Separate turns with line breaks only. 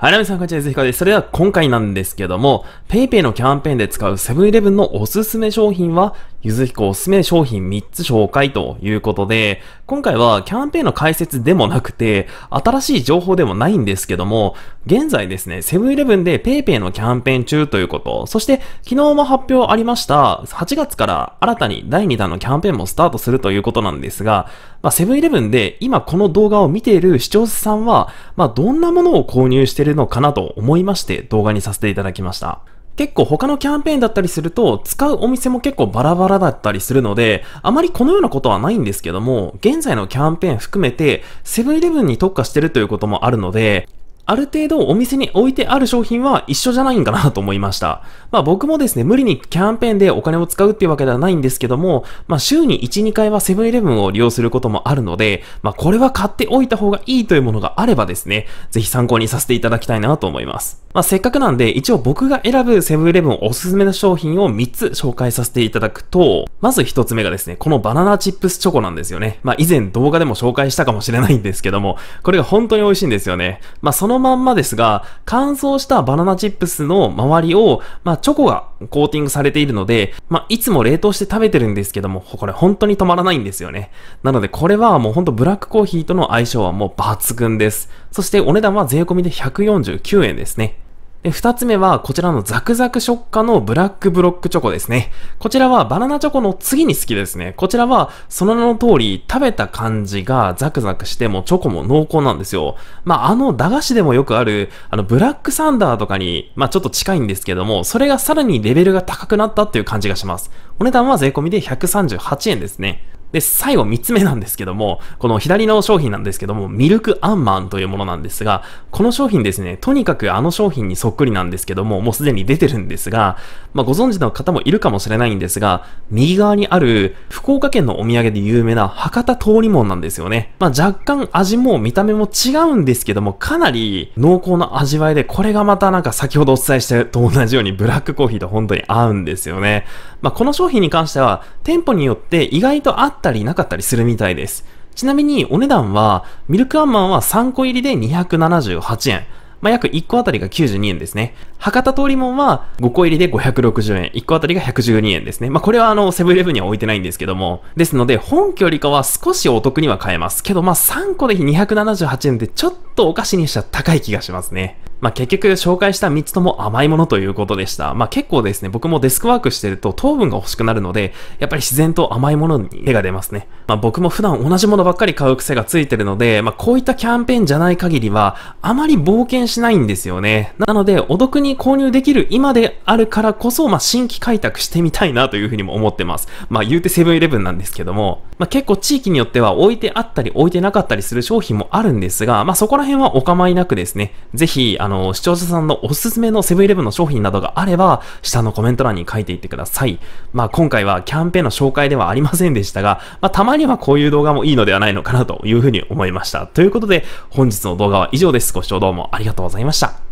はい、皆さん、こんにちは。ぜひかです。それでは今回なんですけども、PayPay のキャンペーンで使うセブンイレブンのおすすめ商品は、ゆずひこおすすめ商品3つ紹介ということで、今回はキャンペーンの解説でもなくて、新しい情報でもないんですけども、現在ですね、セブンイレブンで PayPay のキャンペーン中ということ、そして昨日も発表ありました、8月から新たに第2弾のキャンペーンもスタートするということなんですが、セブンイレブンで今この動画を見ている視聴者さんは、まあ、どんなものを購入しているのかなと思いまして動画にさせていただきました。結構他のキャンペーンだったりすると、使うお店も結構バラバラだったりするので、あまりこのようなことはないんですけども、現在のキャンペーン含めて、セブンイレブンに特化してるということもあるので、ある程度お店に置いてある商品は一緒じゃないんかなと思いました。まあ僕もですね、無理にキャンペーンでお金を使うっていうわけではないんですけども、まあ週に1、2回はセブンイレブンを利用することもあるので、まあこれは買っておいた方がいいというものがあればですね、ぜひ参考にさせていただきたいなと思います。まあ、せっかくなんで、一応僕が選ぶセブンイレブンおすすめの商品を3つ紹介させていただくと、まず1つ目がですね、このバナナチップスチョコなんですよね。まあ、以前動画でも紹介したかもしれないんですけども、これが本当に美味しいんですよね。まあ、そのまんまですが、乾燥したバナナチップスの周りを、まあ、チョコがコーティングされているので、まあ、いつも冷凍して食べてるんですけども、これ本当に止まらないんですよね。なので、これはもうほんとブラックコーヒーとの相性はもう抜群です。そしてお値段は税込みで149円ですね。で、二つ目は、こちらのザクザク食感のブラックブロックチョコですね。こちらはバナナチョコの次に好きですね。こちらは、その名の通り、食べた感じがザクザクしてもチョコも濃厚なんですよ。まあ、あの駄菓子でもよくある、あの、ブラックサンダーとかに、まあ、ちょっと近いんですけども、それがさらにレベルが高くなったっていう感じがします。お値段は税込みで138円ですね。で、最後3つ目なんですけども、この左の商品なんですけども、ミルクアンマンというものなんですが、この商品ですね、とにかくあの商品にそっくりなんですけども、もうすでに出てるんですが、まあ、ご存知の方もいるかもしれないんですが、右側にある福岡県のお土産で有名な博多通りもんなんですよね。まあ、若干味も見た目も違うんですけども、かなり濃厚な味わいで、これがまたなんか先ほどお伝えしたと同じようにブラックコーヒーと本当に合うんですよね。まあ、この商品に関しては、店舗によって意外と合っったりなかったりするみたいです。ちなみにお値段は、ミルクアンマンは3個入りで278円。まあ、約1個あたりが92円ですね。博多通りもんは5個入りで560円、1個あたりが112円ですね。まあ、これはあの、セブンイレブンには置いてないんですけども。ですので、本家よりかは少しお得には買えます。けど、ま3個で278円ってちょっとお菓子にしちゃ高い気がしますね。まあ、結局紹介した3つとも甘いものということでした。まあ、結構ですね、僕もデスクワークしてると糖分が欲しくなるので、やっぱり自然と甘いものに手が出ますね。まあ、僕も普段同じものばっかり買う癖がついてるので、まあ、こういったキャンペーンじゃない限りは、あまり冒険しないんですよね。なので、お得に購入できる今であるからこそ、まあ、新規開拓してみたいなというふうにも思ってます。まあ、言うてセブンイレブンなんですけども、まあ、結構地域によっては置いてあったり置いてなかったりする商品もあるんですが、まあ、そこら辺はお構いなくですね、ぜひ、あの、視聴者さんのおすすめのセブンイレブンの商品などがあれば、下のコメント欄に書いていってください。まあ、今回はキャンペーンの紹介ではありませんでしたが、まあ、たまにはこういう動画もいいのではないのかなというふうに思いました。ということで、本日の動画は以上です。ご視聴どうもありがとうございました。